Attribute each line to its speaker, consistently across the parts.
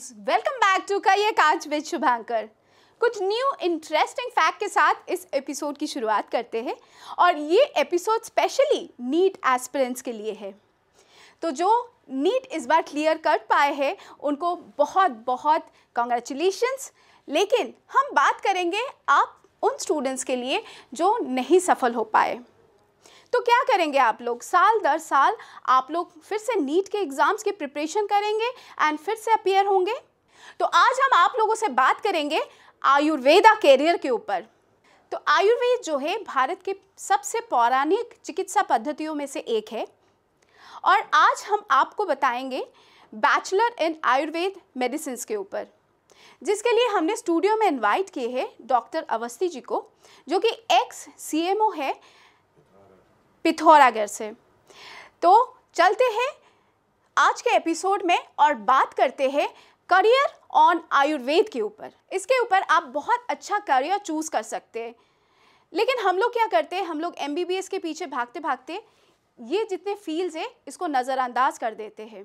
Speaker 1: Friends welcome back to ये काज with Shubhankar कुछ new interesting fact के साथ इस एपिसोड की शुरुआत करते हैं और ये एपिसोड स्पेशली नीट एस्पिरेंट्स के लिए है तो जो नीट इस बार क्लियर कर पाए हैं उनको बहुत बहुत कॉन्ग्रेचुलेशंस लेकिन हम बात करेंगे आप उन स्टूडेंट्स के लिए जो नहीं सफल हो पाए तो क्या करेंगे आप लोग साल दर साल आप लोग फिर से नीट के एग्ज़ाम्स की प्रिपरेशन करेंगे एंड फिर से अपियर होंगे तो आज हम आप लोगों से बात करेंगे आयुर्वेदा कैरियर के ऊपर तो आयुर्वेद जो है भारत के सबसे पौराणिक चिकित्सा पद्धतियों में से एक है और आज हम आपको बताएंगे बैचलर इन आयुर्वेद मेडिसिन के ऊपर जिसके लिए हमने स्टूडियो में इनवाइट किए हैं डॉक्टर अवस्थी जी को जो कि एक्स सीएमओ है पिथौरागढ़ से तो चलते हैं आज के एपिसोड में और बात करते हैं करियर ऑन आयुर्वेद के ऊपर इसके ऊपर आप बहुत अच्छा करियर चूज़ कर सकते हैं लेकिन हम लोग क्या करते हैं हम लोग एम के पीछे भागते भागते ये जितने फील्ड्स हैं इसको नज़रअंदाज कर देते हैं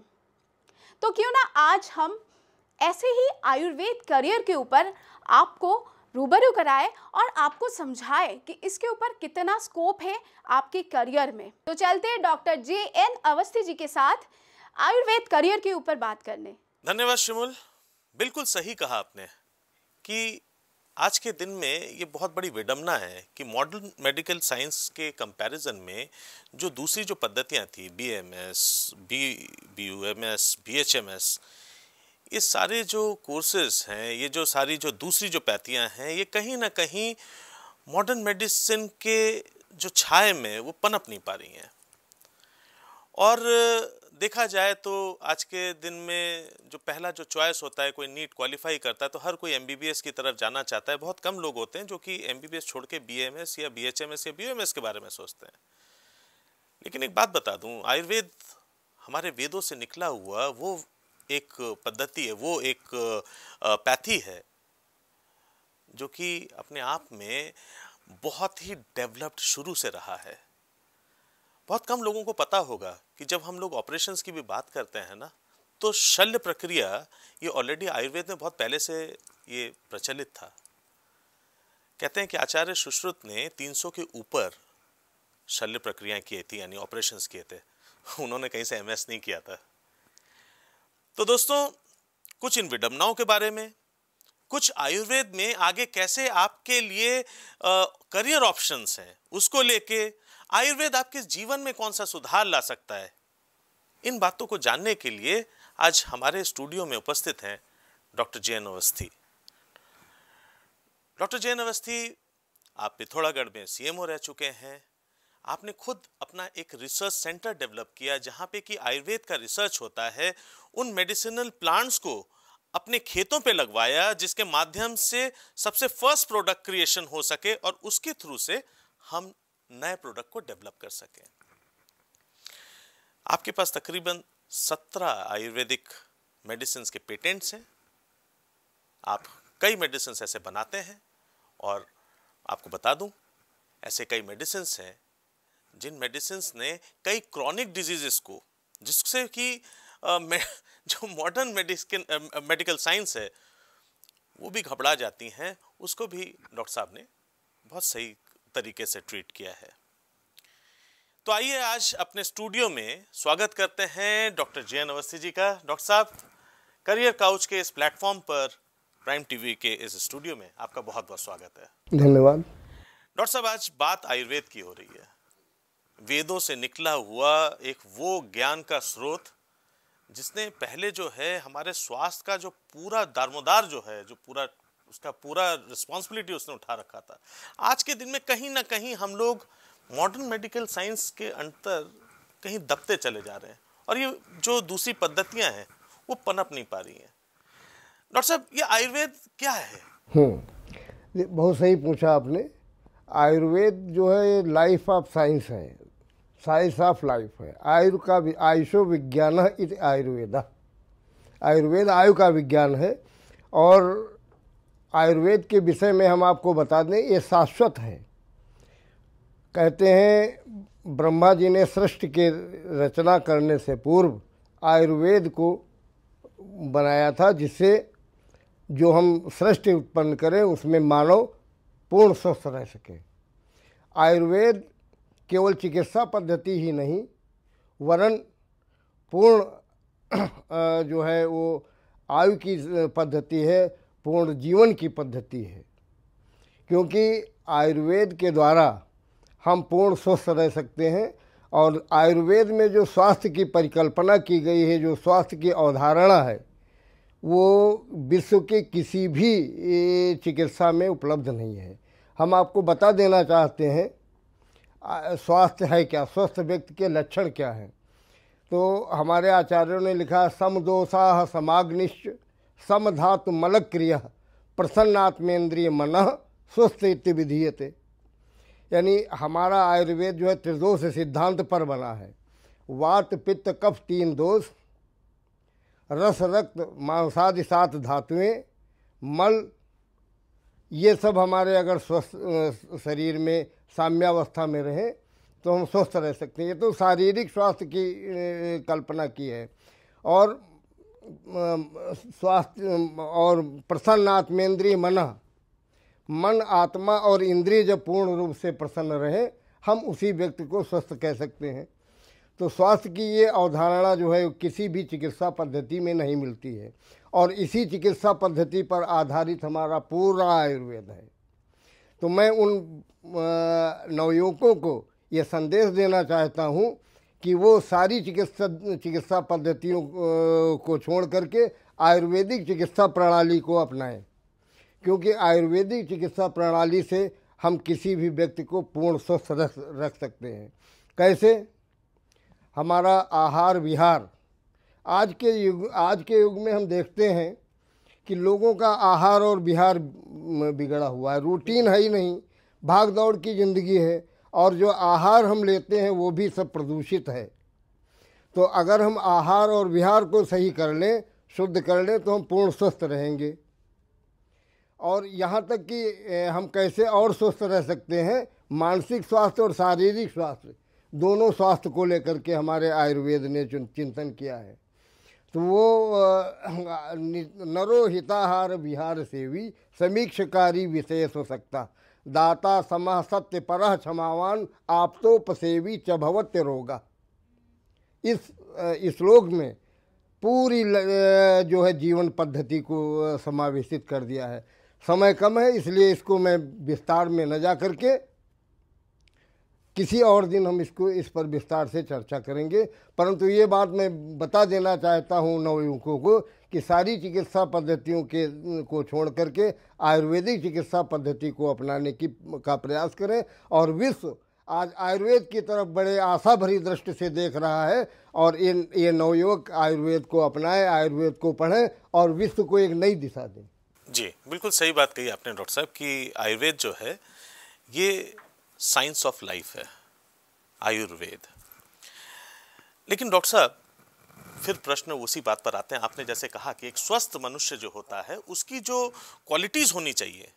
Speaker 1: तो क्यों ना आज हम ऐसे ही आयुर्वेद करियर के ऊपर आपको रूबरू कराए और आपको समझाए कि इसके ऊपर कितना स्कोप है आपके करियर में तो चलते हैं doctor J N Awasthi ji के साथ आयुर्वेद करियर के ऊपर बात करने
Speaker 2: धन्यवाद शिमुल बिल्कुल सही कहा आपने कि आज के दिन में ये बहुत बड़ी विडम्बना है कि मॉडर्न मेडिकल साइंस के कंपैरिजन में जो दूसरी जो पद्धतियाँ थी B M S B B U M S B H M S ये सारे जो कोर्सेज हैं ये जो सारी जो दूसरी जो पैतियाँ हैं ये कहीं ना कहीं मॉडर्न मेडिसिन के जो छाए में वो पनप नहीं पा रही हैं और देखा जाए तो आज के दिन में जो पहला जो चॉइस होता है कोई नीट क्वालिफाई करता है तो हर कोई एमबीबीएस की तरफ जाना चाहता है बहुत कम लोग होते हैं जो कि एमबीबीएस छोड़ के बी या बीएचएमएस या बी के बारे में सोचते हैं लेकिन एक बात बता दूँ आयुर्वेद हमारे वेदों से निकला हुआ वो एक पद्धति है वो एक पैथी है जो कि अपने आप में बहुत ही डेवलप्ड शुरू से रहा है बहुत कम लोगों को पता होगा कि जब हम लोग ऑपरेशंस की भी बात करते हैं ना तो शल्य प्रक्रिया ये ऑलरेडी आयुर्वेद में बहुत पहले से ये प्रचलित था कहते हैं कि आचार्य सुश्रुत ने 300 के ऊपर शल्य प्रक्रियाएं की थी यानी ऑपरेशंस किए थे उन्होंने कहीं से एमएस नहीं किया था तो दोस्तों कुछ इन विडम्बनाओं के बारे में कुछ आयुर्वेद में आगे कैसे आपके लिए करियर ऑप्शंस हैं उसको लेके आयुर्वेद आपके जीवन में कौन सा सुधार ला सकता है इन बातों को जानने के लिए आज हमारे स्टूडियो में उपस्थित हैं डॉक्टर जैन अवस्थी डॉक्टर जैन अवस्थी आप पिथौरागढ़ में सीएमओ रह चुके हैं आपने खुद अपना एक रिसर्च सेंटर डेवलप किया जहाँ पे कि आयुर्वेद का रिसर्च होता है उन मेडिसिनल प्लांट्स को अपने खेतों पे लगवाया जिसके माध्यम से सबसे फर्स्ट प्रोडक्ट क्रिएशन हो सके और उसके थ्रू से हम नए प्रोडक्ट को डेवलप कर सकें आपके पास तकरीबन सत्रह आयुर्वेदिक मेडिसिन के पेटेंट्स हैं आप कई मेडिसिन ऐसे बनाते हैं और आपको बता दूं ऐसे कई मेडिसिन हैं जिन मेडिसिन ने कई क्रॉनिक डिजीजेस को जिससे कि जो मॉडर्न मेडिसिन मेडिकल साइंस है वो भी घबरा जाती हैं उसको भी डॉक्टर साहब ने बहुत सही तरीके से ट्रीट किया है तो आइए आज अपने स्टूडियो में स्वागत करते हैं doctor J N Awasthi ji का डॉक्टर साहब करियर काउच के इस प्लेटफॉर्म पर प्राइम टीवी के इस स्टूडियो में आपका बहुत बहुत स्वागत है धन्यवाद डॉक्टर साहब आज बात आयुर्वेद की हो रही है वेदों से निकला हुआ एक वो ज्ञान का स्रोत जिसने पहले जो है हमारे स्वास्थ्य का जो पूरा दारमोदार जो है जो पूरा उसका पूरा रिस्पॉन्सिबिलिटी उसने उठा रखा था आज के दिन में कहीं ना कहीं हम लोग मॉडर्न मेडिकल साइंस के अंतर कहीं दबते चले जा रहे हैं और ये जो दूसरी पद्धतियां हैं वो पनप नहीं पा रही हैं डॉक्टर साहब ये आयुर्वेद क्या है
Speaker 3: हम्म, बहुत सही पूछा आपने आयुर्वेद जो है लाइफ ऑफ साइंस है साइंस ऑफ लाइफ है आयु का भी आयुषो विज्ञान है आयुर्वेद आयुर्वेद आयु का विज्ञान है और आयुर्वेद के विषय में हम आपको बता दें ये शाश्वत है कहते हैं ब्रह्मा जी ने सृष्टि के रचना करने से पूर्व आयुर्वेद को बनाया था जिससे जो हम सृष्टि उत्पन्न करें उसमें मानव पूर्ण स्वस्थ रह सके आयुर्वेद केवल चिकित्सा पद्धति ही नहीं वरन पूर्ण जो है वो आयु की पद्धति है पूर्ण जीवन की पद्धति है क्योंकि आयुर्वेद के द्वारा हम पूर्ण स्वस्थ रह सकते हैं और आयुर्वेद में जो स्वास्थ्य की परिकल्पना की गई है जो स्वास्थ्य की अवधारणा है वो विश्व के किसी भी चिकित्सा में उपलब्ध नहीं है हम आपको बता देना चाहते हैं स्वास्थ्य है क्या स्वस्थ व्यक्ति के लक्षण क्या हैं तो हमारे आचार्यों ने लिखा समदोषा समाग्निश्च समधातु मलक क्रिया प्रसन्न आत्मेंद्रिय मन स्वस्थ इति विधीयते यानी हमारा आयुर्वेद जो है त्रिदोष सिद्धांत पर बना है वात पित्त कफ तीन दोष रस रक्त मांसादि सात धातुएं मल ये सब हमारे अगर स्वस्थ शरीर में साम्यावस्था में रहें तो हम स्वस्थ रह सकते हैं ये तो शारीरिक स्वास्थ्य की कल्पना की है और स्वास्थ्य और प्रसन्न आत्मेंद्रीय मन मन आत्मा और इंद्रिय जब पूर्ण रूप से प्रसन्न रहे हम उसी व्यक्ति को स्वस्थ कह सकते हैं तो स्वास्थ्य की ये अवधारणा जो है किसी भी चिकित्सा पद्धति में नहीं मिलती है और इसी चिकित्सा पद्धति पर आधारित हमारा पूरा आयुर्वेद है तो मैं उन नवयुवकों को ये संदेश देना चाहता हूँ कि वो सारी चिकित्सा चिकित्सा पद्धतियों को छोड़ करके आयुर्वेदिक चिकित्सा प्रणाली को अपनाएं क्योंकि आयुर्वेदिक चिकित्सा प्रणाली से हम किसी भी व्यक्ति को पूर्ण स्वस्थ रख रख सकते हैं कैसे हमारा आहार विहार आज के युग आज के युग में हम देखते हैं कि लोगों का आहार और बिहार बिगड़ा हुआ है रूटीन है ही नहीं भाग दौड़ की ज़िंदगी है और जो आहार हम लेते हैं वो भी सब प्रदूषित है तो अगर हम आहार और विहार को सही कर लें शुद्ध कर लें तो हम पूर्ण स्वस्थ रहेंगे और यहाँ तक कि हम कैसे और स्वस्थ रह सकते हैं मानसिक स्वास्थ्य और शारीरिक स्वास्थ्य दोनों स्वास्थ्य को लेकर के हमारे आयुर्वेद ने चिंतन किया है तो वो नरोहिताहार विहार विहार सेवी समीक्षकारी विशेष हो सकता दाता समह सत्य पर क्षमावान आपतोपसेवी चभवत्य रोगा इस श्लोक में पूरी जो है जीवन पद्धति को समावेशित कर दिया है समय कम है इसलिए इसको मैं विस्तार में न जा करके किसी और दिन हम इसको इस पर विस्तार से चर्चा करेंगे परंतु ये बात मैं बता देना चाहता हूँ नवयुवकों को कि सारी चिकित्सा पद्धतियों के को छोड़ करके आयुर्वेदिक चिकित्सा पद्धति को अपनाने की का प्रयास करें और विश्व आज आयुर्वेद की तरफ बड़े आशा भरी दृष्टि से देख रहा है और ये ये नवयुवक आयुर्वेद को अपनाएं आयुर्वेद को पढ़ें और विश्व को एक नई दिशा दें
Speaker 2: जी बिल्कुल सही बात कही आपने डॉक्टर साहब कि आयुर्वेद जो है ये साइंस ऑफ लाइफ है आयुर्वेद लेकिन डॉक्टर साहब फिर प्रश्न उसी बात पर आते हैं आपने जैसे कहा कि एक स्वस्थ मनुष्य जो होता है उसकी जो क्वालिटीज़ होनी चाहिए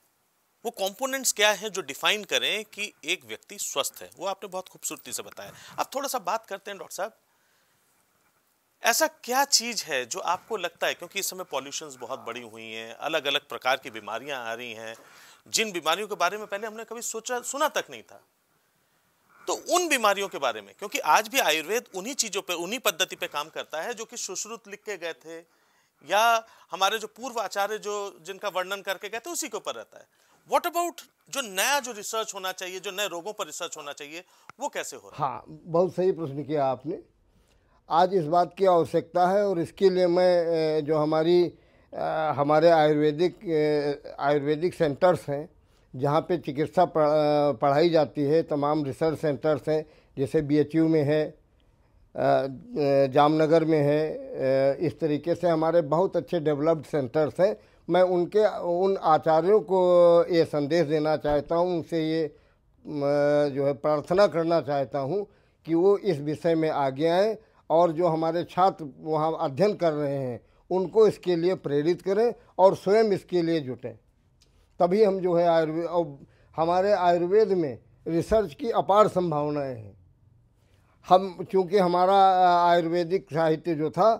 Speaker 2: वो कंपोनेंट्स क्या हैं जो डिफाइन करें कि एक व्यक्ति स्वस्थ है वो आपने बहुत खूबसूरती से बताया अब थोड़ा सा बात करते हैं डॉक्टर साहब ऐसा क्या चीज़ है जो आपको लगता है क्योंकि इस समय पॉल्यूशन बहुत बड़ी हुई हैं अलग अलग प्रकार की बीमारियां आ रही हैं जिन बीमारियों के बारे में पहले हमने कभी सोचा सुना तक नहीं था तो उन बीमारियों के बारे में क्योंकि आज भी आयुर्वेद उन्हीं चीज़ों पर उन्हीं पद्धति पे काम करता है जो कि सुश्रुत लिख के गए थे या हमारे जो पूर्व आचार्य जो जिनका वर्णन करके गए थे उसी के ऊपर रहता है वॉट अबाउट जो नया जो रिसर्च होना चाहिए जो नए रोगों पर रिसर्च होना चाहिए वो कैसे हो रहा
Speaker 3: हाँ बहुत सही प्रश्न किया आपने आज इस बात की आवश्यकता है और इसके लिए मैं जो हमारी हमारे आयुर्वेदिक आयुर्वेदिक सेंटर्स हैं जहाँ पे चिकित्सा पढ़ाई जाती है तमाम रिसर्च सेंटर्स हैं जैसे बी में है जामनगर में है इस तरीके से हमारे बहुत अच्छे डेवलप्ड सेंटर्स हैं मैं उनके उन आचार्यों को ये संदेश देना चाहता हूँ उनसे ये जो है प्रार्थना करना चाहता हूँ कि वो इस विषय में आगे आएँ और जो हमारे छात्र वहाँ अध्ययन कर रहे हैं उनको इसके लिए प्रेरित करें और स्वयं इसके लिए जुटें तभी हम जो है आयुर्वेद और हमारे आयुर्वेद में रिसर्च की अपार संभावनाएं हैं हम चूँकि हमारा आयुर्वेदिक साहित्य जो था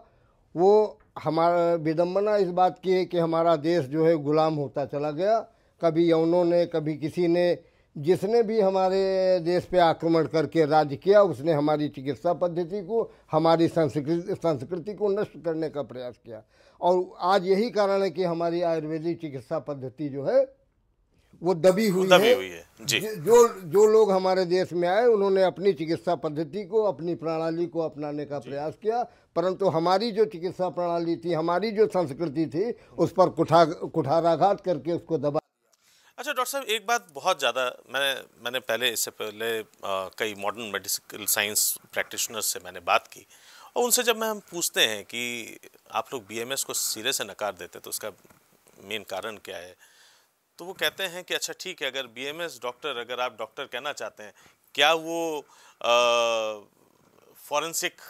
Speaker 3: वो हमारा विडम्बना इस बात की है कि हमारा देश जो है गुलाम होता चला गया कभी यौनों ने कभी किसी ने जिसने भी हमारे देश पे आक्रमण करके राज्य किया उसने हमारी चिकित्सा पद्धति को हमारी संस्कृति संस्कृति को नष्ट करने का प्रयास किया और आज यही कारण है कि हमारी आयुर्वेदिक चिकित्सा पद्धति जो है वो दबी हुई दबी है, हुई है। जी। जो जो लोग हमारे देश में आए उन्होंने अपनी चिकित्सा पद्धति को अपनी प्रणाली को अपनाने का प्रयास किया परंतु हमारी जो चिकित्सा प्रणाली थी हमारी जो संस्कृति थी उस पर कुठा कुठाराघात करके उसको दबा अच्छा डॉक्टर
Speaker 2: साहब एक बात बहुत ज़्यादा मैंने मैंने पहले इससे पहले आ, कई मॉडर्न मेडिकल साइंस प्रैक्टिशनर्स से मैंने बात की और उनसे जब मैं हम पूछते हैं कि आप लोग बीएमएस को सिरे से नकार देते तो उसका मेन कारण क्या है तो वो कहते हैं कि अच्छा ठीक है अगर बीएमएस डॉक्टर अगर आप डॉक्टर कहना चाहते हैं क्या वो फॉरेंसिक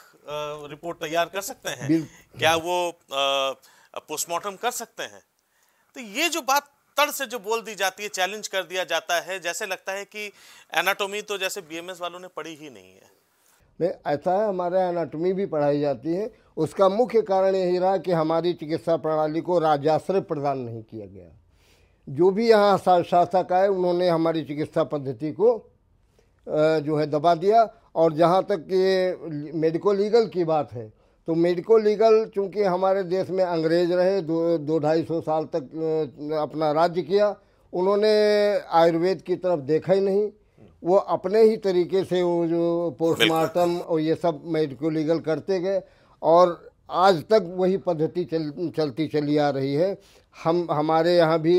Speaker 2: रिपोर्ट तैयार कर सकते हैं क्या वो पोस्टमार्टम कर सकते हैं तो ये जो बात तड़ से जो बोल दी जाती है चैलेंज कर दिया जाता है जैसे लगता है कि एनाटोमी तो जैसे बीएमएस वालों ने पढ़ी ही नहीं है
Speaker 3: नहीं ऐसा है हमारे एनाटोमी भी पढ़ाई जाती है उसका मुख्य कारण यही रहा कि हमारी चिकित्सा प्रणाली को राजाश्रय प्रदान नहीं किया गया जो भी यहाँ शासक आए उन्होंने हमारी चिकित्सा पद्धति को जो है दबा दिया और जहाँ तक ये मेडिको लीगल की बात है तो मेडिको लीगल चूँकि हमारे देश में अंग्रेज रहे दो दो ढाई सौ साल तक अपना राज्य किया उन्होंने आयुर्वेद की तरफ देखा ही नहीं वो अपने ही तरीके से वो जो पोस्टमार्टम और ये सब मेडिको लीगल करते गए और आज तक वही पद्धति चल चलती चली आ रही है हम हमारे यहाँ भी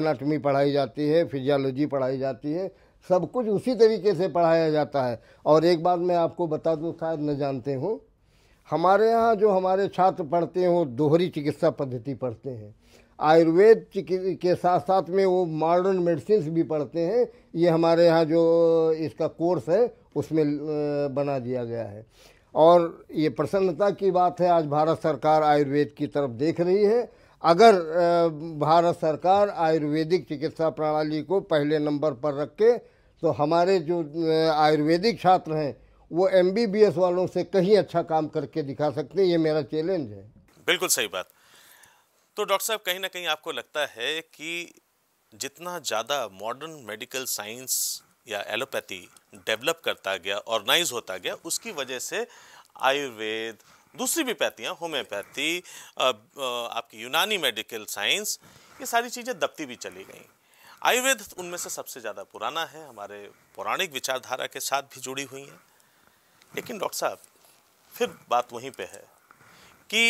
Speaker 3: एनाटमी पढ़ाई जाती है फिजियोलॉजी पढ़ाई जाती है सब कुछ उसी तरीके से पढ़ाया जाता है और एक बात मैं आपको बता दूँ शायद न जानते हूँ हमारे यहाँ जो हमारे छात्र पढ़ते हैं वो दोहरी चिकित्सा पद्धति पढ़ते हैं आयुर्वेद के साथ साथ में वो मॉडर्न मेडिसिन भी पढ़ते हैं ये हमारे यहाँ जो इसका कोर्स है उसमें बना दिया गया है और ये प्रसन्नता की बात है आज भारत सरकार आयुर्वेद की तरफ देख रही है अगर भारत सरकार आयुर्वेदिक चिकित्सा प्रणाली को पहले नंबर पर रख के तो हमारे जो आयुर्वेदिक छात्र हैं वो एम वालों से कहीं अच्छा काम करके दिखा सकते हैं ये मेरा चैलेंज है
Speaker 2: बिल्कुल सही बात तो डॉक्टर साहब कहीं ना कहीं आपको लगता है कि जितना ज़्यादा मॉडर्न मेडिकल साइंस या एलोपैथी डेवलप करता गया ऑर्गेनाइज होता गया उसकी वजह से आयुर्वेद दूसरी भी पैथियाँ होम्योपैथी आपकी यूनानी मेडिकल साइंस ये सारी चीज़ें दबती भी चली गई आयुर्वेद उनमें से सबसे ज़्यादा पुराना है हमारे पौराणिक विचारधारा के साथ भी जुड़ी हुई हैं लेकिन डॉक्टर साहब फिर बात वहीं पे है कि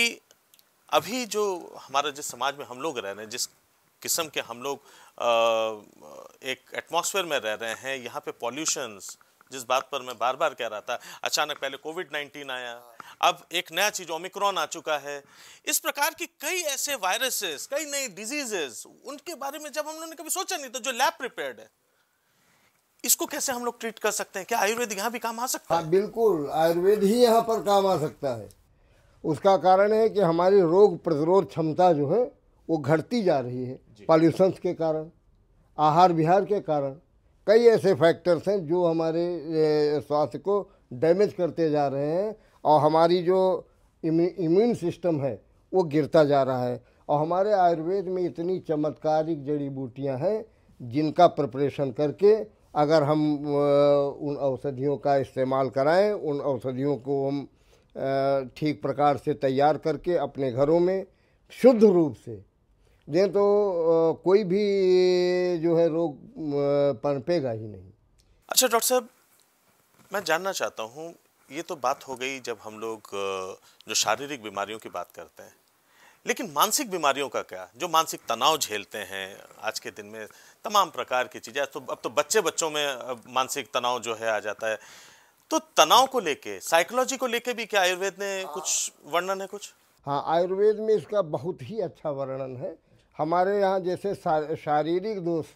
Speaker 2: अभी जो हमारा जिस समाज में हम लोग रह रहे हैं जिस किस्म के हम लोग एक एटमॉस्फेयर में रह रहे हैं यहाँ पे पॉल्यूशंस जिस बात पर मैं बार बार कह रहा था अचानक पहले कोविड नाइन्टीन आया अब एक नया चीज ओमिक्रॉन आ चुका है इस प्रकार की कई ऐसे वायरसेस कई नई डिजीजेस उनके बारे में जब हम लोगों ने कभी सोचा नहीं तो जो लैब प्रिपेयर्ड है इसको कैसे हम लोग ट्रीट कर सकते हैं क्या आयुर्वेद यहाँ भी काम आ
Speaker 3: सकता हाँ, है बिल्कुल आयुर्वेद ही यहाँ पर काम आ सकता है उसका कारण है कि हमारी रोग प्रतिरोध क्षमता जो है वो घटती जा रही है पॉल्यूशंस के कारण आहार विहार के कारण कई ऐसे फैक्टर्स हैं जो हमारे स्वास्थ्य को डैमेज करते जा रहे हैं और हमारी जो इम्यून सिस्टम है वो गिरता जा रहा है और हमारे आयुर्वेद में इतनी चमत्कारिक जड़ी बूटियां हैं जिनका प्रिपरेशन करके अगर हम उन औषधियों का इस्तेमाल कराएं उन औषधियों को हम ठीक प्रकार से तैयार करके अपने घरों में शुद्ध रूप से दें तो कोई भी जो है रोग पनपेगा ही नहीं
Speaker 2: अच्छा डॉक्टर साहब मैं जानना चाहता हूँ ये तो बात हो गई जब हम लोग जो शारीरिक बीमारियों की बात करते हैं लेकिन मानसिक बीमारियों का क्या जो मानसिक तनाव झेलते हैं आज के दिन में तमाम प्रकार की चीज़ें तो अब तो बच्चे बच्चों में मानसिक तनाव जो है आ जाता है तो तनाव को लेके साइकोलॉजी को लेके भी क्या आयुर्वेद ने कुछ वर्णन है कुछ
Speaker 3: हाँ आयुर्वेद में इसका बहुत ही अच्छा वर्णन है हमारे यहाँ जैसे शारीरिक दोष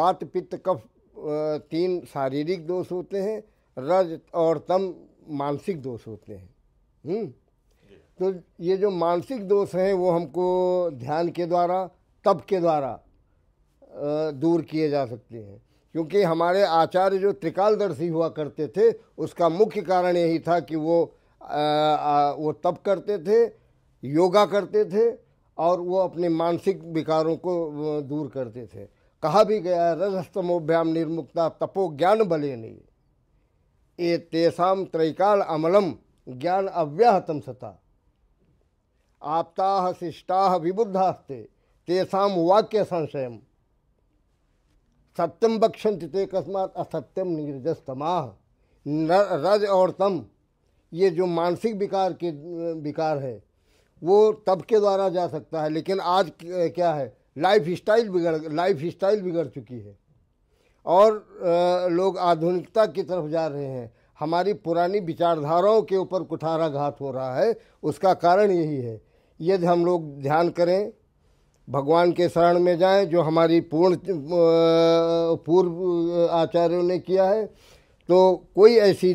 Speaker 3: बात पित्त कफ तीन शारीरिक दोष होते हैं रज और तम मानसिक दोष होते हैं हम्म? तो ये जो मानसिक दोष हैं वो हमको ध्यान के द्वारा तप के द्वारा दूर किए जा सकते हैं क्योंकि हमारे आचार्य जो त्रिकालदर्शी हुआ करते थे उसका मुख्य कारण यही था कि वो आ, आ, वो तप करते थे योगा करते थे और वो अपने मानसिक विकारों को दूर करते थे कहा भी गया है रजस्तमोभ्याम निर्मुक्ता तपो ज्ञान बले नहीं ये तेसाम त्रिकाल अमलम ज्ञान अव्याहतम सता आपता शिष्टा विबुद्धास्ते तेषा वाक्य संशय सत्यम बक्षंति ते कस्मात असत्यम निर्जस रज और तम ये जो मानसिक विकार के विकार है वो तब के द्वारा जा सकता है लेकिन आज क्या है लाइफ स्टाइल बिगड़ लाइफ स्टाइल बिगड़ चुकी है और लोग आधुनिकता की तरफ जा रहे हैं हमारी पुरानी विचारधाराओं के ऊपर कुठाराघात हो रहा है उसका कारण यही है यदि हम लोग ध्यान करें भगवान के शरण में जाएं जो हमारी पूर्ण पूर्व आचार्यों ने किया है तो कोई ऐसी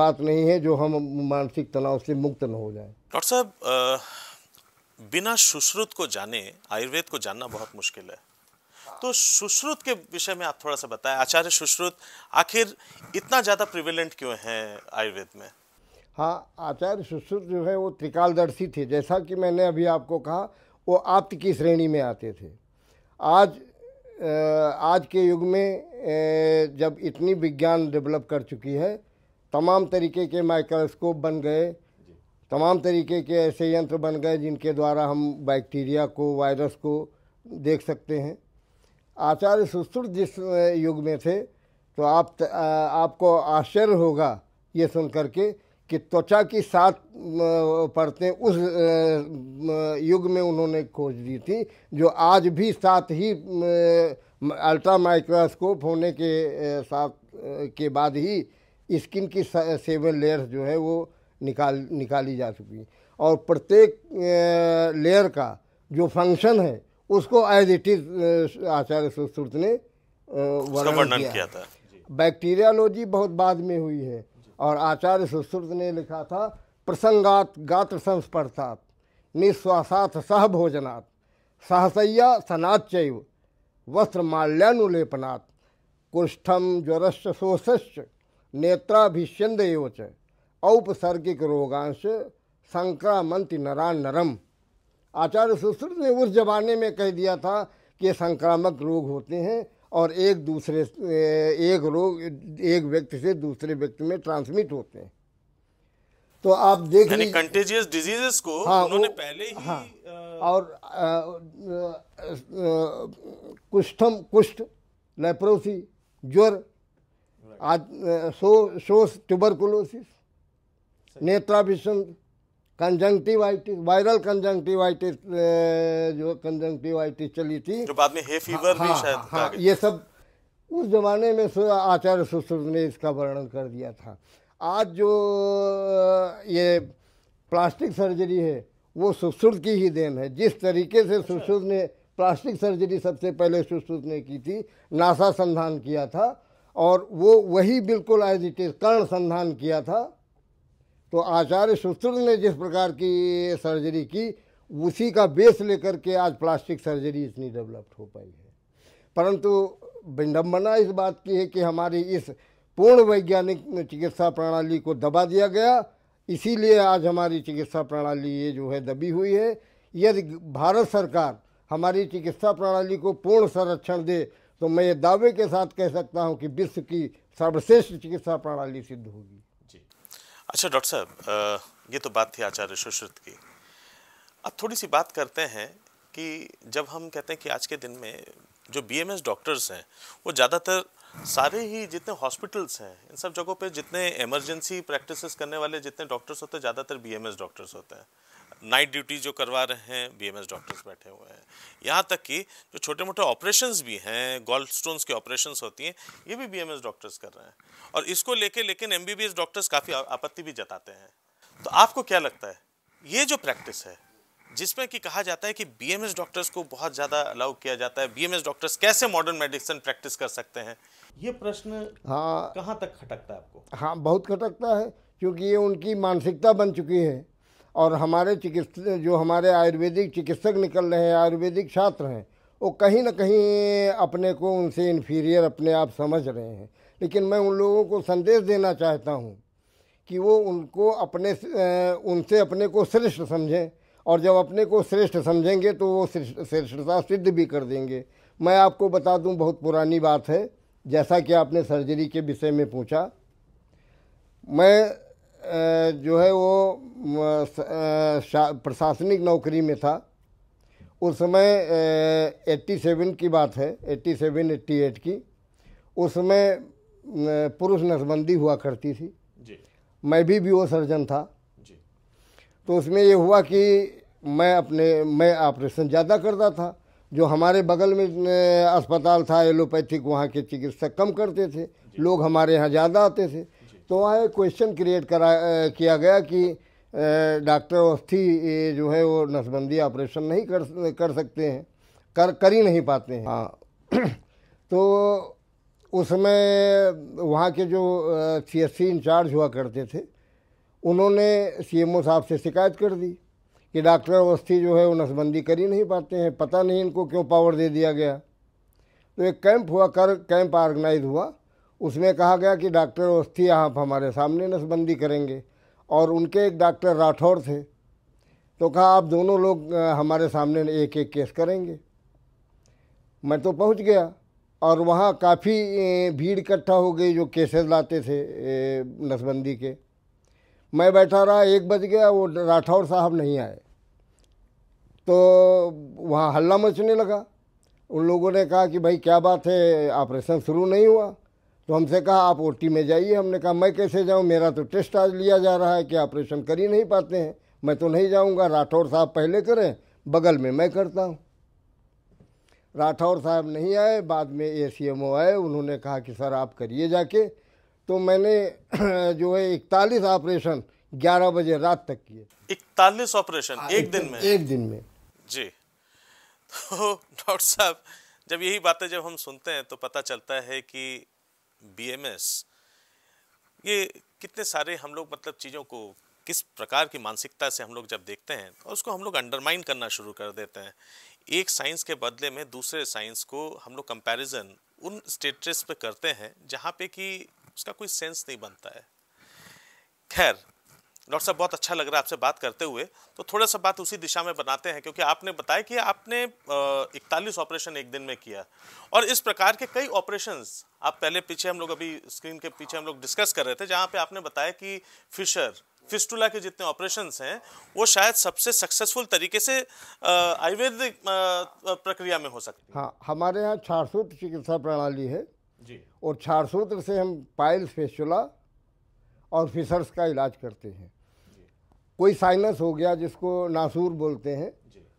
Speaker 3: बात नहीं है जो हम मानसिक तनाव से मुक्त न हो जाए
Speaker 2: डॉक्टर साहब बिना सुश्रुत को जाने आयुर्वेद को जानना बहुत मुश्किल है तो सुश्रुत के विषय में आप थोड़ा सा बताएं आचार्य सुश्रुत आखिर इतना ज़्यादा प्रिविलेंट क्यों है आयुर्वेद में
Speaker 3: हाँ आचार्य सुश्रुत जो है वो त्रिकालदर्शी थे जैसा कि मैंने अभी आपको कहा वो आप्त की श्रेणी में आते थे आज आज के युग में जब इतनी विज्ञान डेवलप कर चुकी है तमाम तरीके के माइक्रोस्कोप बन गए तमाम तरीके के ऐसे यंत्र बन गए जिनके द्वारा हम बैक्टीरिया को वायरस को देख सकते हैं आचार्य सुश्रुत जिस युग में थे तो आप आपको आश्चर्य होगा ये सुन करके के कि त्वचा की सात परतें उस युग में उन्होंने खोज दी थी जो आज भी सात ही अल्ट्रा माइक्रोस्कोप होने के साथ के बाद ही स्किन की सेवन लेयर्स जो है वो निकाल निकाली जा चुकी हैं और प्रत्येक लेयर का जो फंक्शन है उसको as it is Acharya Sushruta ने वर्णन किया, किया था बैक्टीरियालॉजी बहुत बाद में हुई है और आचार्य सुश्रुत ने लिखा था प्रसंगात गात्र संस्पर्शात निश्वासात सह भोजनात् सहसैया सनाच्चैव वस्त्र माल्यानुलेपनात् कुष्ठम ज्वरश्च शोषश्च नेत्राभिष्यंद औपसर्गिक रोगांश संक्रामंति नरान नरम आचार्य सुश्रुत ने उस जमाने में कह दिया था कि संक्रामक रोग होते हैं और एक दूसरे एक रोग एक व्यक्ति से दूसरे व्यक्ति में ट्रांसमिट होते हैं तो आप देख लीजिए
Speaker 2: कंटेजियस डिजीजेस को हाँ, उन्होंने पहले ही हाँ,
Speaker 3: आ... और कुष्ठम कुष्ठ लेप्रोसी ज्वर आज सो सोस ट्यूबरकुलोसिस नेत्राभिषण कंजंक्टिवाइटिस वायरल कंजंक्टिवाइटिस जो कंजंक्टिवाइटिस चली थी जो बाद में हे फीवर हाँ, भी हाँ, शायद हाँ, हाँ, ये सब उस जमाने में आचार्य सुश्रुत ने इसका वर्णन कर दिया था आज जो ये प्लास्टिक सर्जरी है वो सुश्रुत की ही देन है जिस तरीके से अच्छा। सुश्रुत ने प्लास्टिक सर्जरी सबसे पहले सुश्रुत ने की थी नासा संधान किया था और वो वही बिल्कुल एज इट इज कर्ण संधान किया था तो आचार्य सूत्र ने जिस प्रकार की सर्जरी की उसी का बेस लेकर के आज प्लास्टिक सर्जरी इतनी डेवलप्ड हो पाई है परंतु विडम्बना इस बात की है कि हमारी इस पूर्ण वैज्ञानिक चिकित्सा प्रणाली को दबा दिया गया इसीलिए आज हमारी चिकित्सा प्रणाली ये जो है दबी हुई है यदि भारत सरकार हमारी चिकित्सा प्रणाली को पूर्ण संरक्षण दे तो मैं ये दावे के साथ कह सकता हूँ कि विश्व की सर्वश्रेष्ठ चिकित्सा प्रणाली सिद्ध होगी
Speaker 2: अच्छा डॉक्टर साहब ये तो बात थी आचार्य सुश्रुत की अब थोड़ी सी बात करते हैं कि जब हम कहते हैं कि आज के दिन में जो बी डॉक्टर्स हैं वो ज़्यादातर सारे ही जितने हॉस्पिटल्स हैं इन सब जगहों पे जितने इमरजेंसी प्रैक्टिसेस करने वाले जितने डॉक्टर्स होते हैं ज़्यादातर बीएमएस डॉक्टर्स होते हैं नाइट ड्यूटी जो करवा रहे हैं बीएमएस डॉक्टर्स बैठे हुए हैं यहाँ तक कि जो छोटे मोटे ऑपरेशंस भी हैं गोल्ड स्टोन्स के ऑपरेशंस होती हैं ये भी बीएमएस डॉक्टर्स कर रहे हैं और इसको लेके लेकिन एमबीबीएस डॉक्टर्स काफ़ी आपत्ति भी जताते हैं तो आपको क्या लगता है ये जो प्रैक्टिस है जिसमें कि कहा जाता है कि बी डॉक्टर्स को बहुत ज़्यादा अलाउ किया जाता है बी डॉक्टर्स कैसे मॉडर्न मेडिसिन प्रैक्टिस कर सकते हैं ये प्रश्न हाँ कहाँ तक खटकता है आपको
Speaker 3: हाँ बहुत खटकता है क्योंकि ये उनकी मानसिकता बन चुकी है और हमारे चिकित्सक जो हमारे आयुर्वेदिक चिकित्सक निकल रहे हैं आयुर्वेदिक छात्र हैं वो कहीं ना कहीं अपने को उनसे इन्फीरियर अपने आप समझ रहे हैं लेकिन मैं उन लोगों को संदेश देना चाहता हूँ कि वो उनको अपने उनसे अपने को श्रेष्ठ समझें और जब अपने को श्रेष्ठ समझेंगे तो वो श्रेष्ठता सिद्ध भी कर देंगे मैं आपको बता दूं बहुत पुरानी बात है जैसा कि आपने सर्जरी के विषय में पूछा मैं जो है वो प्रशासनिक नौकरी में था उस समय एट्टी सेवन की बात है एट्टी सेवन एट्टी एट की उसमें पुरुष नसबंदी हुआ करती थी जी। मैं भी वो सर्जन था जी। तो उसमें ये हुआ कि मैं अपने मैं ऑपरेशन ज़्यादा करता था जो हमारे बगल में अस्पताल था एलोपैथिक वहाँ के चिकित्सक कम करते थे लोग हमारे यहाँ ज़्यादा आते थे तो वहाँ एक क्वेश्चन क्रिएट करा किया गया कि डॉक्टर अवस्थी जो है वो नसबंदी ऑपरेशन नहीं कर कर सकते हैं कर कर ही नहीं पाते हैं हाँ तो उसमें वहाँ के जो सी एस सी इंचार्ज हुआ करते थे उन्होंने सी एम ओ साहब से शिकायत कर दी कि डॉक्टर अवस्थी जो है वो नसबंदी कर ही नहीं पाते हैं पता नहीं इनको क्यों पावर दे दिया गया तो एक कैंप हुआ कर कैंप ऑर्गेनाइज हुआ उसमें कहा गया कि डॉक्टर अवस्थी आप हमारे सामने नसबंदी करेंगे और उनके एक डॉक्टर राठौड़ थे तो कहा आप दोनों लोग हमारे सामने एक एक केस करेंगे मैं तो पहुंच गया और वहाँ काफ़ी भीड़ इकट्ठा हो गई जो केसेस लाते थे नसबंदी के मैं बैठा रहा एक बज गया वो राठौर साहब नहीं आए तो वहाँ हल्ला मचने लगा उन लोगों ने कहा कि भाई क्या बात है ऑपरेशन शुरू नहीं हुआ तो हमसे कहा आप ओटी में जाइए हमने कहा मैं कैसे जाऊँ मेरा तो टेस्ट आज लिया जा रहा है कि ऑपरेशन कर ही नहीं पाते हैं मैं तो नहीं जाऊँगा राठौर साहब पहले करें बगल में मैं करता हूँ राठौर साहब नहीं आए बाद में ए सी एम ओ आए उन्होंने कहा कि सर आप करिए जाके तो मैंने जो है इकतालीस ऑपरेशन ग्यारह बजे रात तक किए
Speaker 2: इकतालीस ऑपरेशन हाँ, एक दिन में एक दिन में जी तो डॉक्टर साहब जब यही बातें जब हम सुनते हैं तो पता चलता है कि बीएमएस ये कितने सारे हम लोग मतलब चीज़ों को किस प्रकार की मानसिकता से हम लोग जब देखते हैं और उसको हम लोग अंडरमाइन करना शुरू कर देते हैं एक साइंस के बदले में दूसरे साइंस को हम लोग कंपेरिजन उन स्टेटस पे करते हैं जहाँ पे कि उसका कोई सेंस नहीं बनता है खैर डॉक्टर साहब बहुत अच्छा लग रहा है आपसे बात करते हुए तो थोड़ा सा बात उसी दिशा में बनाते हैं क्योंकि आपने बताया कि आपने इकतालीस ऑपरेशन एक दिन में किया और इस प्रकार के कई ऑपरेशंस आप पहले पीछे हम लोग अभी स्क्रीन के पीछे हम लोग डिस्कस कर रहे थे जहाँ पे आपने बताया कि फिशर फिस्टुला के जितने ऑपरेशन हैं वो शायद सबसे सक्सेसफुल तरीके से आयुर्वेदिक प्रक्रिया में हो सकती
Speaker 3: हाँ हमारे यहाँ चार सूत्र चिकित्सा प्रणाली है जी और चार सूत्र से हम पाइल फेस्टुला और फिशर्स का इलाज करते हैं कोई साइनस हो गया जिसको नासूर बोलते हैं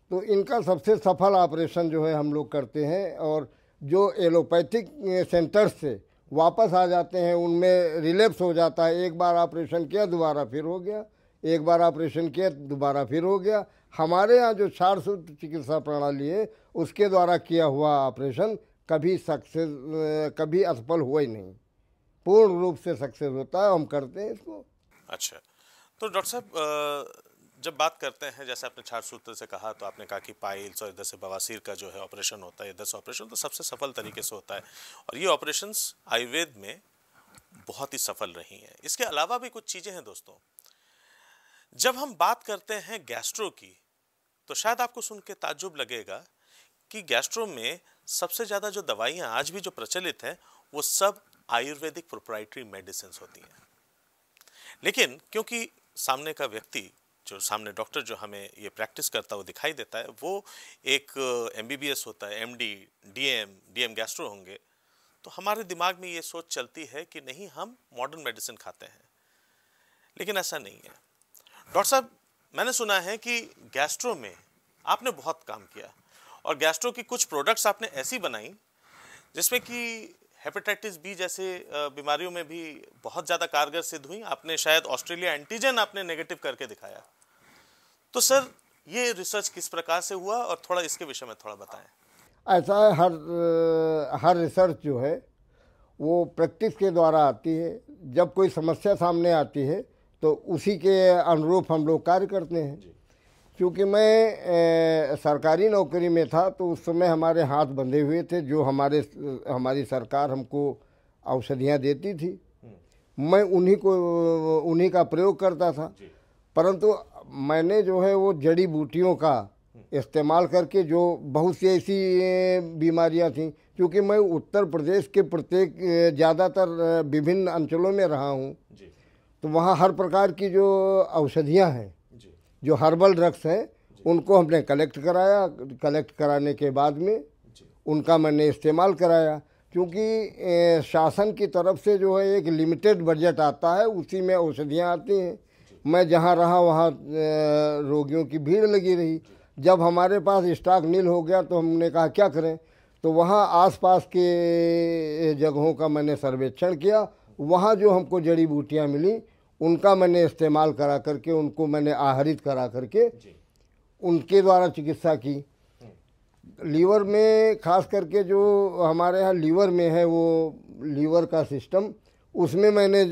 Speaker 3: तो इनका सबसे सफल ऑपरेशन जो है हम लोग करते हैं और जो एलोपैथिक सेंटर्स से वापस आ जाते हैं उनमें रिलेप्स हो जाता है एक बार ऑपरेशन किया दोबारा फिर हो गया एक बार ऑपरेशन किया दोबारा फिर हो गया हमारे यहाँ जो चार सूत्र चिकित्सा प्रणाली है उसके द्वारा किया हुआ ऑपरेशन कभी सक्सेस कभी असफल हुआ ही नहीं पूर्ण रूप से सक्सेस होता है हम करते हैं इसको
Speaker 2: अच्छा तो डॉक्टर साहब जब बात करते हैं जैसे आपने छात्र सूत्र से कहा तो आपने कहा कि पाइल्स और इधर से बवासीर का जो है ऑपरेशन होता है इधर से ऑपरेशन तो सबसे सफल तरीके से होता है और ये ऑपरेशन आयुर्वेद में बहुत ही सफल रही हैं इसके अलावा भी कुछ चीज़ें हैं दोस्तों जब हम बात करते हैं गैस्ट्रो की तो शायद आपको सुन के ताजुब लगेगा कि गैस्ट्रो में सबसे ज़्यादा जो दवाइयाँ आज भी जो प्रचलित हैं वो सब आयुर्वेदिक प्रोप्राइटरी मेडिसिन होती हैं लेकिन क्योंकि सामने का व्यक्ति जो सामने डॉक्टर जो हमें ये प्रैक्टिस करता हुआ दिखाई देता है वो एक एम होता है M D D M D M gastro होंगे तो हमारे दिमाग में ये सोच चलती है कि नहीं हम मॉडर्न मेडिसिन खाते हैं लेकिन ऐसा नहीं है डॉक्टर साहब मैंने सुना है कि गैस्ट्रो में आपने बहुत काम किया और गैस्ट्रो की कुछ प्रोडक्ट्स आपने ऐसी बनाई जिसमें कि हेपेटाइटिस बी जैसे बीमारियों में भी बहुत ज़्यादा कारगर सिद्ध हुई आपने शायद ऑस्ट्रेलिया एंटीजन आपने नेगेटिव करके दिखाया तो सर ये रिसर्च किस प्रकार से हुआ और थोड़ा इसके विषय में थोड़ा बताएं
Speaker 3: ऐसा हर हर रिसर्च जो है वो प्रैक्टिस के द्वारा आती है जब कोई समस्या सामने आती है तो उसी के अनुरूप हम लोग कार्य करते हैं क्योंकि मैं ए, सरकारी नौकरी में था तो उस समय हमारे हाथ बंधे हुए थे जो हमारे हमारी सरकार हमको औषधियाँ देती थी हम्म। मैं उन्हीं को उन्हीं का प्रयोग करता था परंतु मैंने जो है वो जड़ी बूटियों का हम्म। इस्तेमाल करके जो बहुत सी ऐसी बीमारियां थीं क्योंकि मैं उत्तर प्रदेश के प्रत्येक ज़्यादातर विभिन्न अंचलों में रहा हूं तो वहां हर प्रकार की जो औषधियां हैं जो हर्बल ड्रग्स हैं उनको हमने कलेक्ट कराया कलेक्ट कराने के बाद में उनका मैंने इस्तेमाल कराया क्योंकि शासन की तरफ से जो है एक लिमिटेड बजट आता है उसी में औषधियाँ आती हैं मैं जहाँ रहा वहाँ रोगियों की भीड़ लगी रही जब हमारे पास स्टॉक नील हो गया तो हमने कहा क्या करें तो वहाँ आसपास के जगहों का मैंने सर्वेक्षण किया वहाँ जो हमको जड़ी बूटियाँ मिली उनका मैंने इस्तेमाल करा करके उनको मैंने आहरित करा करके उनके द्वारा चिकित्सा की लीवर में खास करके जो हमारे यहाँ लीवर में है वो लीवर का सिस्टम उसमें मैंने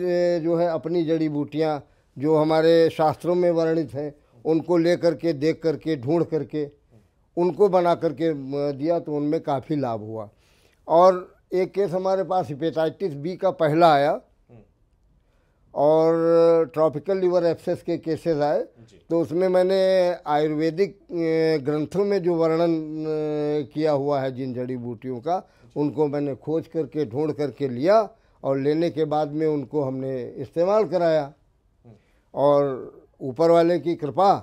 Speaker 3: जो है अपनी जड़ी बूटियाँ जो हमारे शास्त्रों में वर्णित हैं उनको ले करके देख करके ढूंढ करके उनको बना करके दिया तो उनमें काफ़ी लाभ हुआ और एक केस हमारे पास हिपेटाइटिस बी का पहला आया और ट्रॉपिकल लिवर एप्सेस के केसेस आए तो उसमें मैंने आयुर्वेदिक ग्रंथों में जो वर्णन किया हुआ है जिन जड़ी बूटियों का उनको मैंने खोज करके ढूंढ करके लिया और लेने के बाद में उनको हमने इस्तेमाल कराया हम्म। और ऊपर वाले की कृपा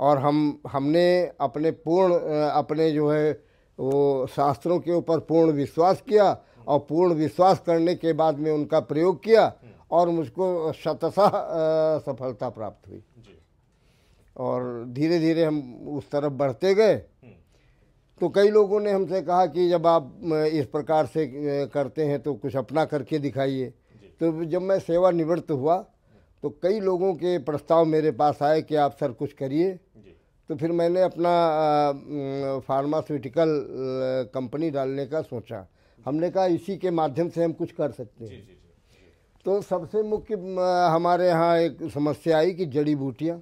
Speaker 3: और हम हमने अपने पूर्ण अपने जो है वो शास्त्रों के ऊपर पूर्ण विश्वास किया और पूर्ण विश्वास करने के बाद में उनका प्रयोग किया हम्म। और मुझको शतशाह सफलता प्राप्त हुई और धीरे धीरे हम उस तरफ बढ़ते गए हम्म। तो कई लोगों ने हमसे कहा कि जब आप इस प्रकार से करते हैं तो कुछ अपना करके दिखाइए तो जब मैं सेवा निवृत्त हुआ तो कई लोगों के प्रस्ताव मेरे पास आए कि आप सर कुछ करिए तो फिर मैंने अपना फार्मास्यूटिकल कंपनी डालने का सोचा हमने कहा इसी के माध्यम से हम कुछ कर सकते हैं तो सबसे मुख्य हमारे यहाँ एक समस्या आई कि जड़ी बूटियाँ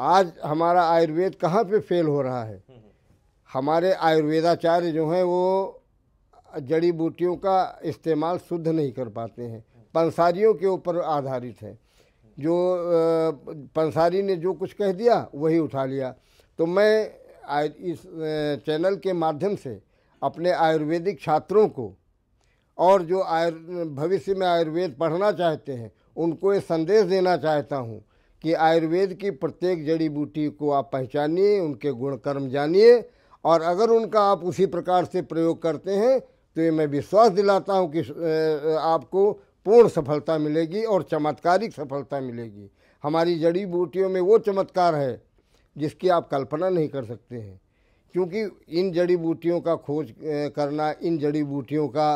Speaker 3: आज हमारा आयुर्वेद कहाँ पे फेल हो रहा है हम्म, हम्म। हमारे आयुर्वेदाचार्य जो हैं वो जड़ी बूटियों का इस्तेमाल शुद्ध नहीं कर पाते हैं पंसारियों के ऊपर आधारित है जो पंसारी ने जो कुछ कह दिया वही उठा लिया तो मैं इस चैनल के माध्यम से अपने आयुर्वेदिक छात्रों को और जो आयुर् भविष्य में आयुर्वेद पढ़ना चाहते हैं उनको ये संदेश देना चाहता हूँ कि आयुर्वेद की प्रत्येक जड़ी बूटी को आप पहचानिए उनके गुण कर्म जानिए और अगर उनका आप उसी प्रकार से प्रयोग करते हैं तो ये मैं विश्वास दिलाता हूँ कि आपको पूर्ण सफलता मिलेगी और चमत्कारिक सफलता मिलेगी हमारी जड़ी बूटियों में वो चमत्कार है जिसकी आप कल्पना नहीं कर सकते हैं क्योंकि इन जड़ी बूटियों का खोज करना इन जड़ी बूटियों का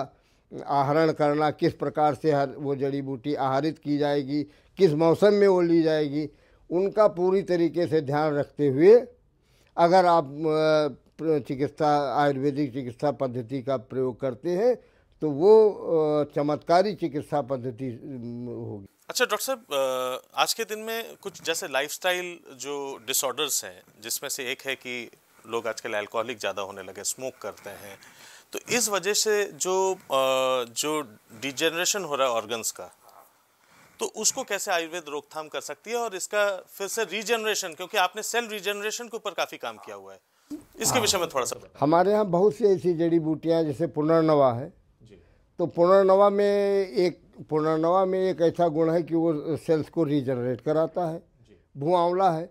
Speaker 3: आहरण करना किस प्रकार से हर वो जड़ी बूटी आहारित की जाएगी किस मौसम में वो ली जाएगी उनका पूरी तरीके से ध्यान रखते हुए अगर आप चिकित्सा आयुर्वेदिक चिकित्सा पद्धति का प्रयोग करते हैं तो वो चमत्कारी चिकित्सा पद्धति होगी
Speaker 2: अच्छा डॉक्टर साहब आज के दिन में कुछ जैसे लाइफस्टाइल जो डिसऑर्डर्स हैं जिसमें से एक है कि लोग आजकल अल्कोहलिक ज़्यादा होने लगे स्मोक करते हैं तो इस वजह से जो जो डिजेनरेशन हो रहा है ऑर्गन्स का तो उसको कैसे आयुर्वेद रोकथाम कर सकती है और इसका फिर से रीजनरेशन क्योंकि आपने सेल रीजनरेशन के ऊपर काफ़ी काम किया हुआ है इसके विषय में थोड़ा सा
Speaker 3: हमारे यहाँ बहुत सी ऐसी जड़ी बूटियाँ जैसे पुनर्नवा है तो पुनर्नवा में एक पुनर्नवा में एक ऐसा गुण है कि वो सेल्स को रीजनरेट कराता है भुआवला है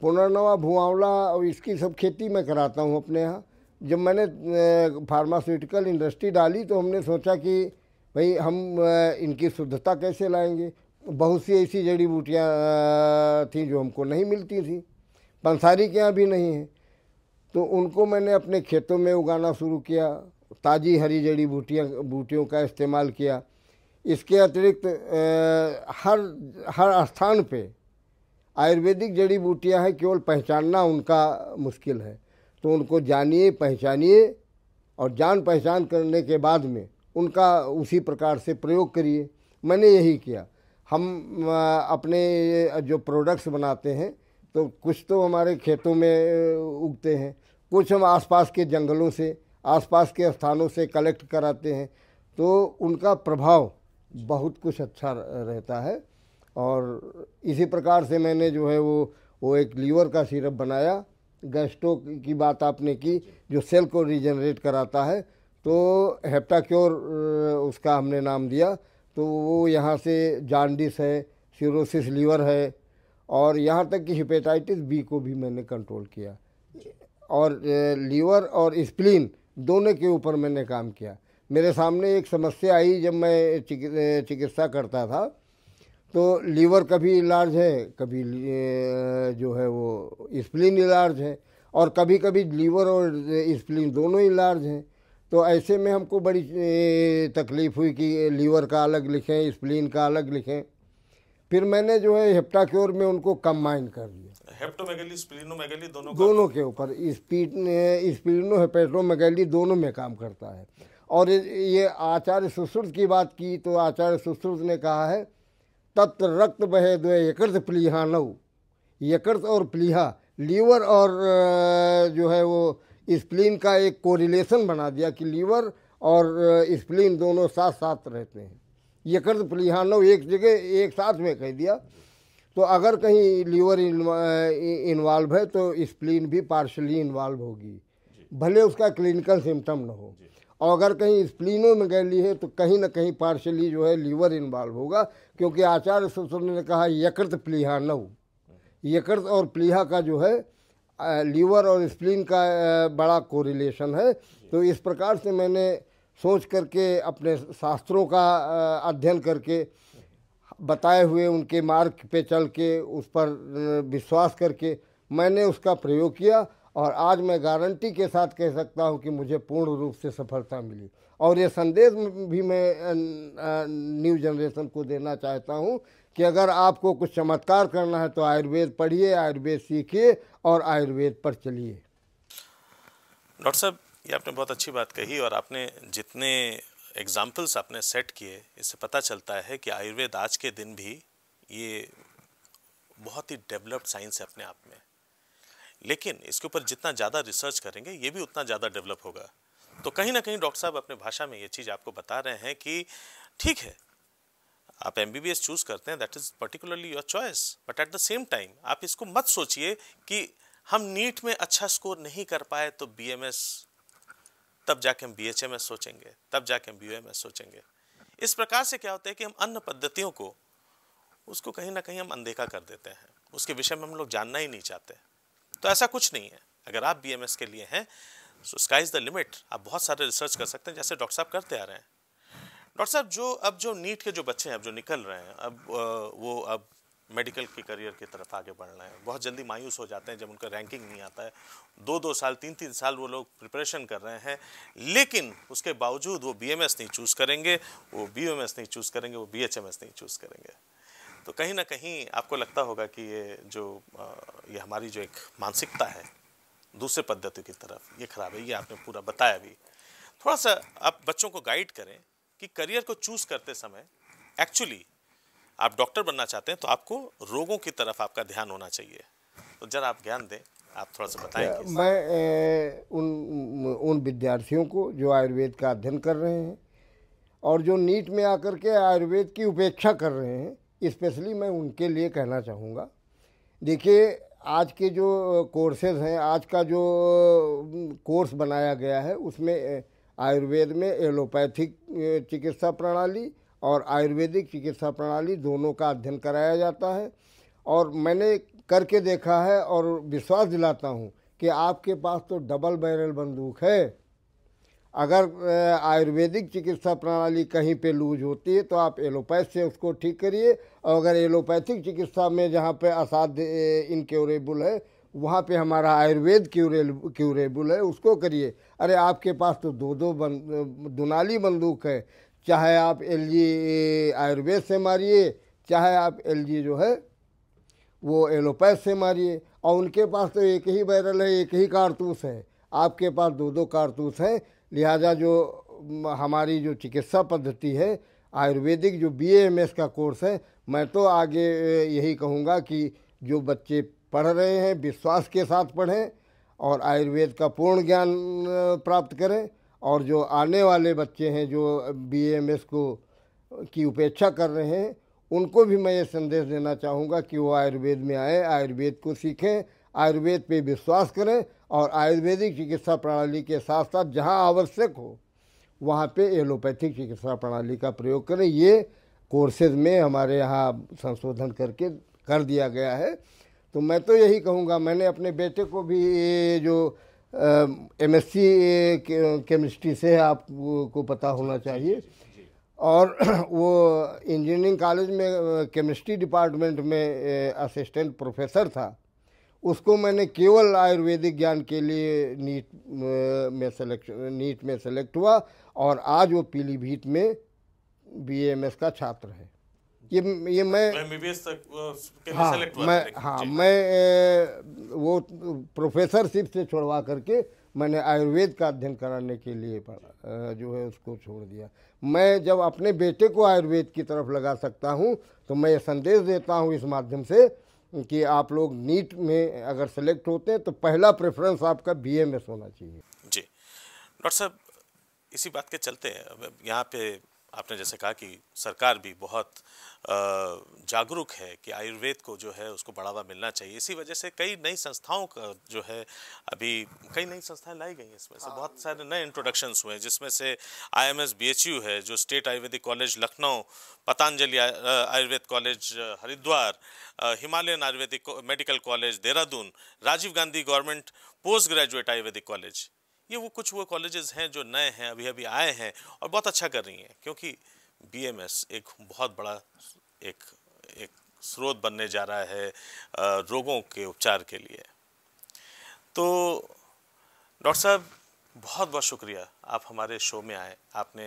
Speaker 3: पुनर्नवा भुआवला और इसकी सब खेती मैं कराता हूँ अपने यहाँ जब मैंने फार्मास्यूटिकल इंडस्ट्री डाली तो हमने सोचा कि भाई हम इनकी शुद्धता कैसे लाएंगे बहुत सी ऐसी जड़ी बूटियाँ थी जो हमको नहीं मिलती थी पंसारी के यहाँ भी नहीं है तो उनको मैंने अपने खेतों में उगाना शुरू किया ताज़ी हरी जड़ी बूटियाँ बूटियों का इस्तेमाल किया इसके अतिरिक्त हर हर स्थान पे आयुर्वेदिक जड़ी बूटियाँ हैं केवल पहचानना उनका मुश्किल है तो उनको जानिए पहचानिए और जान पहचान करने के बाद में उनका उसी प्रकार से प्रयोग करिए मैंने यही किया हम अपने जो प्रोडक्ट्स बनाते हैं तो कुछ तो हमारे खेतों में उगते हैं कुछ हम आसपास के जंगलों से आसपास के स्थानों से कलेक्ट कराते हैं तो उनका प्रभाव बहुत कुछ अच्छा रहता है और इसी प्रकार से मैंने जो है वो वो एक लीवर का सिरप बनाया गैस्टो की बात आपने की जो सेल को रिजनरेट कराता है तो हेप्टाक्योर उसका हमने नाम दिया तो वो यहाँ से जान्डिस है सिरोसिस लीवर है और यहाँ तक कि हिपेटाइटिस बी को भी मैंने कंट्रोल किया और लीवर और स्प्लिन दोनों के ऊपर मैंने काम किया मेरे सामने एक समस्या आई जब मैं चिकित्सा करता था तो लीवर कभी लार्ज है कभी जो है वो स्प्लिन लार्ज है और कभी कभी लीवर और स्प्लिन दोनों ही लार्ज हैं तो ऐसे में हमको बड़ी तकलीफ़ हुई कि लीवर का अलग लिखें स्प्लिन का अलग लिखें फिर मैंने जो है हेप्टाक्योर में उनको कम्बाइन कर दिया
Speaker 2: हेप्टोमेगली स्प्लिनोमेगली
Speaker 3: दोनों दोनों के ऊपर स्प्लिनो हेपेटोमेगली दोनों में काम करता है और ये आचार्य सुश्रुत की बात की तो आचार्य सुश्रुत ने कहा है तत् रक्त बहे द्वे यकृत प्लीहा नौ यकृत और प्लीहा लीवर और जो है वो स्प्लीन का एक कोरिलेशन बना दिया कि लीवर और स्प्लीन दोनों साथ साथ रहते हैं यकृत प्लीहा नौ एक जगह एक साथ में कह दिया तो अगर कहीं लीवर इन्वॉल्व है तो स्प्लीन भी पार्शली इन्वॉल्व होगी भले उसका क्लिनिकल सिम्टम न हो और अगर कहीं स्प्लीनों में गैली है तो कहीं ना कहीं पार्शली जो है लीवर इन्वॉल्व होगा क्योंकि आचार्य सरस्वती ने कहा यकृत प्लीहा नव यकृत और प्लीहा का जो है लीवर और स्प्लीन का बड़ा कोरिलेशन है तो इस प्रकार से मैंने सोच करके अपने शास्त्रों का अध्ययन करके बताए हुए उनके मार्ग पे चल के उस पर विश्वास करके मैंने उसका प्रयोग किया और आज मैं गारंटी के साथ कह सकता हूँ कि मुझे पूर्ण रूप से सफलता मिली और ये संदेश भी मैं न्यू जनरेशन को देना चाहता हूँ कि अगर आपको कुछ चमत्कार करना है तो आयुर्वेद पढ़िए आयुर्वेद सीखिए और आयुर्वेद पर चलिए
Speaker 2: डॉक्टर साहब ये आपने बहुत अच्छी बात कही और आपने जितने एग्जाम्पल्स आपने सेट किए इससे पता चलता है कि आयुर्वेद आज के दिन भी ये बहुत ही डेवलप्ड साइंस है अपने आप में लेकिन इसके ऊपर जितना ज़्यादा रिसर्च करेंगे ये भी उतना ज़्यादा डेवलप होगा तो कहीं ना कहीं डॉक्टर साहब अपने भाषा में ये चीज़ आपको बता रहे हैं कि ठीक है आप एम बी चूज़ करते हैं that is particularly your choice but at the same time आप इसको मत सोचिए कि हम नीट में अच्छा स्कोर नहीं कर पाए तो बी तब जाके हम बी सोचेंगे तब जाके हम बी सोचेंगे इस प्रकार से क्या होता है कि हम अन्य पद्धतियों को उसको कहीं ना कहीं हम अनदेखा कर देते हैं उसके विषय में हम लोग जानना ही नहीं चाहते तो ऐसा कुछ नहीं है अगर आप बी के लिए हैं so sky is the limit आप बहुत सारे रिसर्च कर सकते हैं जैसे डॉक्टर साहब करते आ रहे हैं डॉक्टर साहब जो अब जो नीट के जो बच्चे हैं अब जो निकल रहे हैं अब वो अब मेडिकल के करियर की तरफ आगे बढ़ रहे हैं बहुत जल्दी मायूस हो जाते हैं जब उनका रैंकिंग नहीं आता है दो दो साल तीन तीन साल वो लोग प्रिपरेशन कर रहे हैं लेकिन उसके बावजूद वो बीएमएस नहीं चूज़ करेंगे वो बीएमएस नहीं चूज़ करेंगे वो बीएचएमएस नहीं चूज़ करेंगे तो कहीं ना कहीं आपको लगता होगा कि ये जो ये हमारी जो एक मानसिकता है दूसरे पद्धति की तरफ ये ख़राब है ये आपने पूरा बताया भी थोड़ा सा आप बच्चों को गाइड करें कि करियर को चूज़ करते समय एक्चुअली आप डॉक्टर बनना चाहते हैं तो आपको रोगों की तरफ आपका ध्यान होना चाहिए तो जरा आप ज्ञान दें आप थोड़ा सा बताएं मैं
Speaker 3: ए, उन उन विद्यार्थियों को जो आयुर्वेद का अध्ययन कर रहे हैं और जो नीट में आकर के आयुर्वेद की उपेक्षा कर रहे हैं इस्पेशली मैं उनके लिए कहना चाहूँगा देखिए आज के जो कोर्सेज हैं आज का जो कोर्स बनाया गया है उसमें आयुर्वेद में एलोपैथिक चिकित्सा प्रणाली और आयुर्वेदिक चिकित्सा प्रणाली दोनों का अध्ययन कराया जाता है और मैंने करके देखा है और विश्वास दिलाता हूँ कि आपके पास तो डबल बैरल बंदूक है अगर आयुर्वेदिक चिकित्सा प्रणाली कहीं पे लूज होती है तो आप एलोपैथ से उसको ठीक करिए और अगर एलोपैथिक चिकित्सा में जहाँ पे असाध्य इनक्योरेबल है वहाँ पे हमारा आयुर्वेद क्यूरेबल है उसको करिए अरे आपके पास तो दो दो बन दुनाली बंदूक है चाहे आप एल आयुर्वेद से मारिए चाहे आप एल जो है वो एलोपैथ से मारिए और उनके पास तो एक ही बैरल है एक ही कारतूस है आपके पास दो दो कारतूस हैं लिहाजा जो हमारी जो चिकित्सा पद्धति है आयुर्वेदिक जो बी एम एस का कोर्स है मैं तो आगे यही कहूँगा कि जो बच्चे पढ़ रहे हैं विश्वास के साथ पढ़ें और आयुर्वेद का पूर्ण ज्ञान प्राप्त करें और जो आने वाले बच्चे हैं जो बी एम एस को की उपेक्षा कर रहे हैं उनको भी मैं ये संदेश देना चाहूँगा कि वो आयुर्वेद में आए आयुर्वेद को सीखें आयुर्वेद पे विश्वास करें और आयुर्वेदिक चिकित्सा प्रणाली के साथ साथ जहाँ आवश्यक हो वहाँ पे एलोपैथिक चिकित्सा प्रणाली का प्रयोग करें ये कोर्सेज में हमारे यहाँ संशोधन करके कर दिया गया है तो मैं तो यही कहूँगा मैंने अपने बेटे को भी ये जो एम एस सी केमिस्ट्री से आपको पता होना चाहिए और वो इंजीनियरिंग कॉलेज में केमिस्ट्री डिपार्टमेंट में असिस्टेंट प्रोफेसर था उसको मैंने केवल आयुर्वेदिक ज्ञान के लिए नीट में सेलेक्ट नीट में सेलेक्ट हुआ और आज वो पीलीभीत में बीएमएस का छात्र है ये ये मैं
Speaker 2: तो
Speaker 3: हाँ मैं हाँ मैं वो प्रोफेसरशिप से छोड़वा करके मैंने आयुर्वेद का अध्ययन कराने के लिए जो है उसको छोड़ दिया मैं जब अपने बेटे को आयुर्वेद की तरफ लगा सकता हूँ तो मैं ये संदेश देता हूँ इस माध्यम से कि आप लोग नीट में अगर सेलेक्ट होते हैं तो पहला प्रेफरेंस आपका बीएमएस होना चाहिए
Speaker 2: जी डॉक्टर साहब इसी बात के चलते यहाँ पे आपने जैसे कहा कि सरकार भी बहुत जागरूक है कि आयुर्वेद को जो है उसको बढ़ावा मिलना चाहिए इसी वजह से कई नई संस्थाओं का जो है अभी कई नई संस्थाएं लाई गई हैं इसमें से हाँ। बहुत सारे नए इंट्रोडक्शंस हुए हैं जिसमें से I M S B H U है जो state Ayurvedic college Lucknow Patanjali Ayurveda college Haridwar Himalayan Ayurvedic medical college Dehradun Rajiv Gandhi government post graduate Ayurvedic college ये वो कुछ वो कॉलेजेस हैं जो नए हैं अभी अभी आए हैं और बहुत अच्छा कर रही हैं क्योंकि बीएमएस एक बहुत बड़ा एक एक स्रोत बनने जा रहा है रोगों के उपचार के लिए तो डॉक्टर साहब बहुत बहुत शुक्रिया आप हमारे शो में आए आपने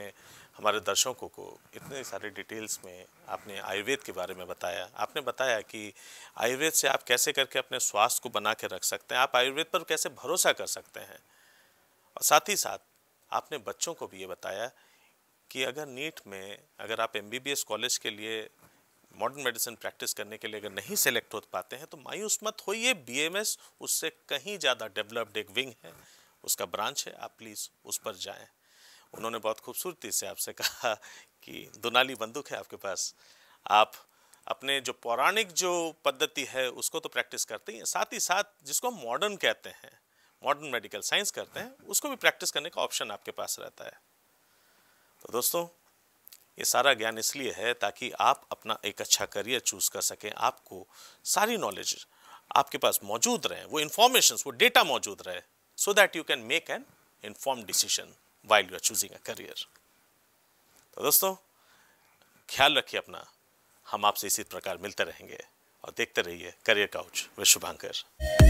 Speaker 2: हमारे दर्शकों को इतने सारे डिटेल्स में आपने आयुर्वेद के बारे में बताया आपने बताया कि आयुर्वेद से आप कैसे करके अपने स्वास्थ्य को बना के रख सकते हैं आप आयुर्वेद पर कैसे भरोसा कर सकते हैं और साथ ही साथ आपने बच्चों को भी ये बताया कि अगर नीट में अगर आप एम कॉलेज के लिए मॉडर्न मेडिसिन प्रैक्टिस करने के लिए अगर नहीं सेलेक्ट हो पाते हैं तो मायूस मत होइए बीएमएस उससे कहीं ज़्यादा डेवलप्ड एक विंग है उसका ब्रांच है आप प्लीज़ उस पर जाएं उन्होंने बहुत खूबसूरती से आपसे कहा कि दुनाली बंदूक है आपके पास आप अपने जो पौराणिक जो पद्धति है उसको तो प्रैक्टिस करते ही साथ ही साथ जिसको मॉडर्न कहते हैं मॉडर्न मेडिकल साइंस करते हैं उसको भी प्रैक्टिस करने का ऑप्शन आपके पास रहता है तो दोस्तों ये सारा ज्ञान इसलिए है ताकि आप अपना एक अच्छा करियर चूज कर सकें आपको सारी नॉलेज आपके पास मौजूद रहे वो इन्फॉर्मेशन वो डेटा मौजूद रहे so that you can make an inform decision while you are choosing a career तो दोस्तों ख्याल रखिए अपना हम आपसे इसी प्रकार मिलते रहेंगे और देखते रहिए करियर काउच विद शुभांकर